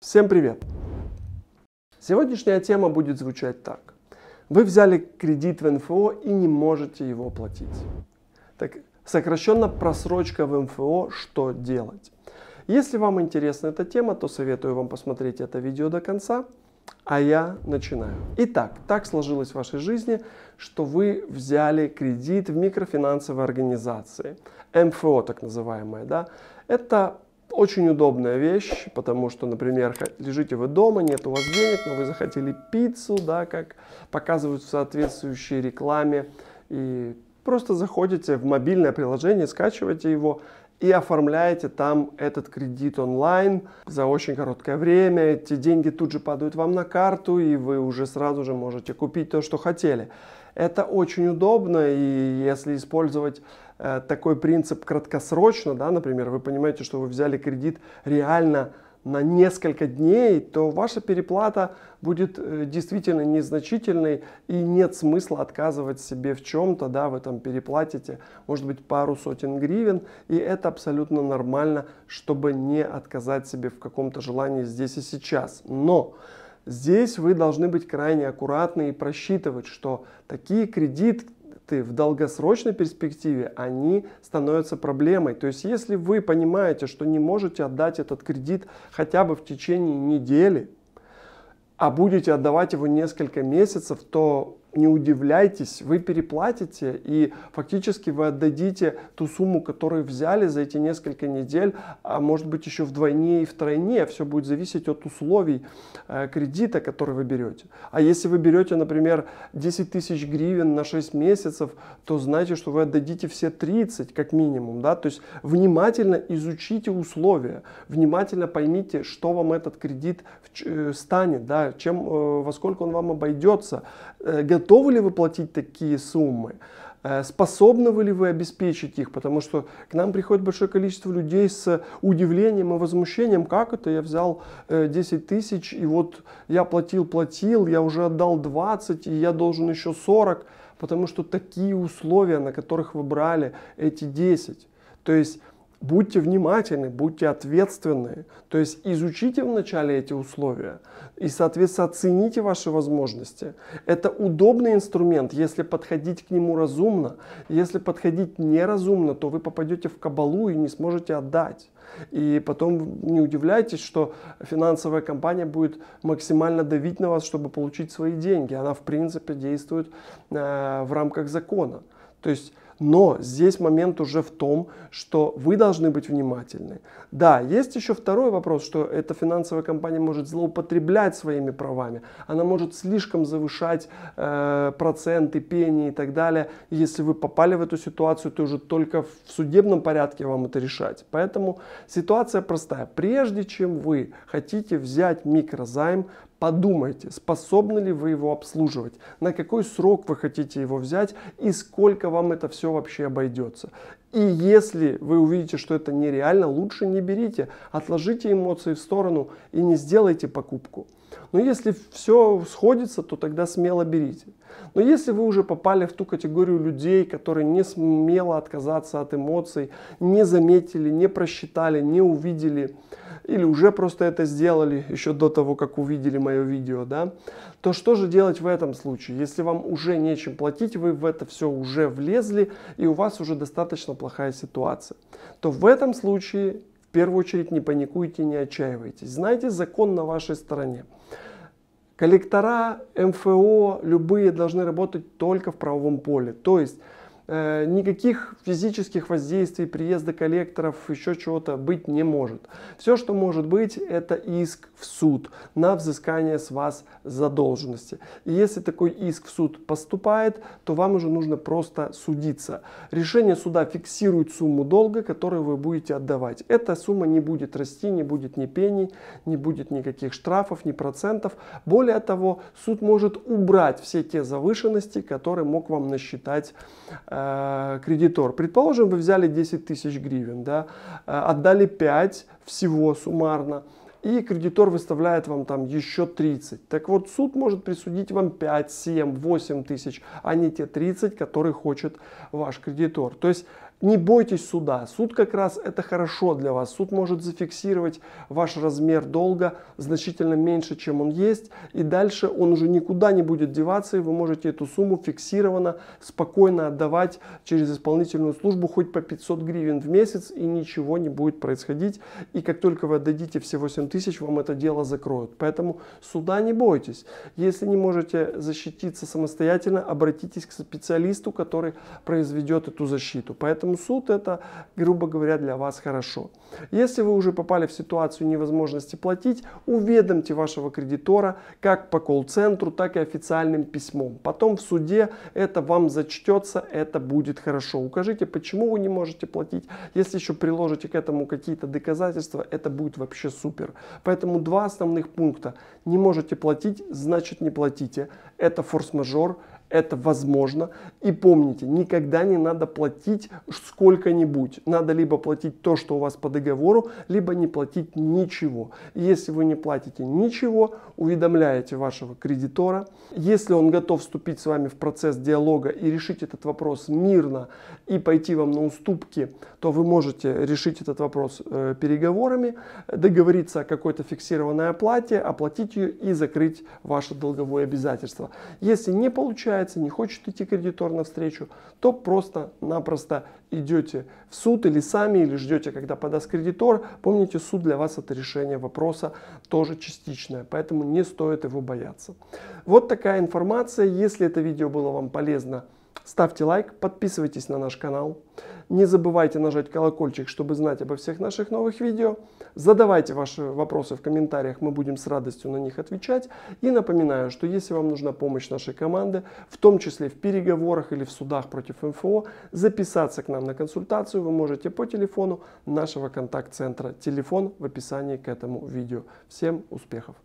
Всем привет! Сегодняшняя тема будет звучать так. Вы взяли кредит в НФО и не можете его платить. Так, сокращенно просрочка в МФО, что делать? Если вам интересна эта тема, то советую вам посмотреть это видео до конца, а я начинаю. Итак, так сложилось в вашей жизни, что вы взяли кредит в микрофинансовой организации, МФО так называемая, да? Это очень удобная вещь, потому что, например, лежите вы дома, нет у вас денег, но вы захотели пиццу, да, как показывают в соответствующей рекламе, и просто заходите в мобильное приложение, скачиваете его и оформляете там этот кредит онлайн за очень короткое время. Эти деньги тут же падают вам на карту, и вы уже сразу же можете купить то, что хотели. Это очень удобно, и если использовать э, такой принцип краткосрочно, да, например, вы понимаете, что вы взяли кредит реально на несколько дней, то ваша переплата будет э, действительно незначительной и нет смысла отказывать себе в чем-то, да, вы там переплатите, может быть, пару сотен гривен, и это абсолютно нормально, чтобы не отказать себе в каком-то желании здесь и сейчас. Но Здесь вы должны быть крайне аккуратны и просчитывать, что такие кредиты в долгосрочной перспективе, они становятся проблемой. То есть если вы понимаете, что не можете отдать этот кредит хотя бы в течение недели, а будете отдавать его несколько месяцев, то не удивляйтесь, вы переплатите и фактически вы отдадите ту сумму, которую взяли за эти несколько недель, а может быть еще вдвойне и втройне, все будет зависеть от условий э, кредита, который вы берете. А если вы берете, например, 10 тысяч гривен на 6 месяцев, то знайте, что вы отдадите все 30 как минимум, да, то есть внимательно изучите условия, внимательно поймите, что вам этот кредит э, станет, да, чем, э, во сколько он вам обойдется, э, готовы ли вы платить такие суммы, э, способны вы ли вы обеспечить их, потому что к нам приходит большое количество людей с удивлением и возмущением, как это я взял 10 э, тысяч, и вот я платил, платил, я уже отдал 20, и я должен еще 40, потому что такие условия, на которых вы брали эти 10. То есть Будьте внимательны, будьте ответственны. То есть изучите вначале эти условия и, соответственно, оцените ваши возможности. Это удобный инструмент, если подходить к нему разумно. Если подходить неразумно, то вы попадете в кабалу и не сможете отдать. И потом не удивляйтесь, что финансовая компания будет максимально давить на вас, чтобы получить свои деньги. Она, в принципе, действует э, в рамках закона. То есть но здесь момент уже в том, что вы должны быть внимательны. Да, есть еще второй вопрос, что эта финансовая компания может злоупотреблять своими правами. Она может слишком завышать э, проценты, пени и так далее. Если вы попали в эту ситуацию, то уже только в судебном порядке вам это решать. Поэтому ситуация простая. Прежде чем вы хотите взять микрозайм, Подумайте, способны ли вы его обслуживать, на какой срок вы хотите его взять и сколько вам это все вообще обойдется. И если вы увидите, что это нереально, лучше не берите, отложите эмоции в сторону и не сделайте покупку. Но если все сходится, то тогда смело берите. Но если вы уже попали в ту категорию людей, которые не смело отказаться от эмоций, не заметили, не просчитали, не увидели, или уже просто это сделали еще до того, как увидели мое видео, да, то что же делать в этом случае? Если вам уже нечем платить, вы в это все уже влезли, и у вас уже достаточно плохая ситуация, то в этом случае в первую очередь не паникуйте, не отчаивайтесь. Знайте закон на вашей стороне. Коллектора, МФО, любые должны работать только в правовом поле. То есть Э, никаких физических воздействий, приезда коллекторов, еще чего-то быть не может. Все, что может быть, это иск в суд на взыскание с вас задолженности. И если такой иск в суд поступает, то вам уже нужно просто судиться. Решение суда фиксирует сумму долга, которую вы будете отдавать. Эта сумма не будет расти, не будет ни пений, не будет никаких штрафов, ни процентов. Более того, суд может убрать все те завышенности, которые мог вам насчитать э, Э, кредитор. Предположим, вы взяли 10 тысяч гривен, да, э, отдали 5 всего суммарно, и кредитор выставляет вам там еще 30. Так вот, суд может присудить вам 5, 7, 8 тысяч, а не те 30, которые хочет ваш кредитор. То есть не бойтесь суда. Суд как раз это хорошо для вас. Суд может зафиксировать ваш размер долга значительно меньше, чем он есть. И дальше он уже никуда не будет деваться, и вы можете эту сумму фиксированно, спокойно отдавать через исполнительную службу хоть по 500 гривен в месяц, и ничего не будет происходить. И как только вы отдадите все 8 тысяч, вам это дело закроют. Поэтому суда не бойтесь. Если не можете защититься самостоятельно, обратитесь к специалисту, который произведет эту защиту. Поэтому Поэтому суд это, грубо говоря, для вас хорошо. Если вы уже попали в ситуацию невозможности платить, уведомьте вашего кредитора как по колл-центру, так и официальным письмом. Потом в суде это вам зачтется, это будет хорошо. Укажите, почему вы не можете платить. Если еще приложите к этому какие-то доказательства, это будет вообще супер. Поэтому два основных пункта. Не можете платить, значит не платите. Это форс-мажор, это возможно, и помните, никогда не надо платить сколько-нибудь. Надо либо платить то, что у вас по договору, либо не платить ничего. Если вы не платите ничего, уведомляете вашего кредитора. Если он готов вступить с вами в процесс диалога и решить этот вопрос мирно и пойти вам на уступки, то вы можете решить этот вопрос э, переговорами, договориться о какой-то фиксированной оплате, оплатить ее и закрыть ваше долговое обязательство. Если не получается, не хочет идти кредитор, партнер навстречу, то просто-напросто идете в суд или сами, или ждете, когда подаст кредитор. Помните, суд для вас это решение вопроса тоже частичное, поэтому не стоит его бояться. Вот такая информация. Если это видео было вам полезно, Ставьте лайк, подписывайтесь на наш канал. Не забывайте нажать колокольчик, чтобы знать обо всех наших новых видео. Задавайте ваши вопросы в комментариях, мы будем с радостью на них отвечать. И напоминаю, что если вам нужна помощь нашей команды, в том числе в переговорах или в судах против МФО, записаться к нам на консультацию вы можете по телефону нашего контакт-центра. Телефон в описании к этому видео. Всем успехов!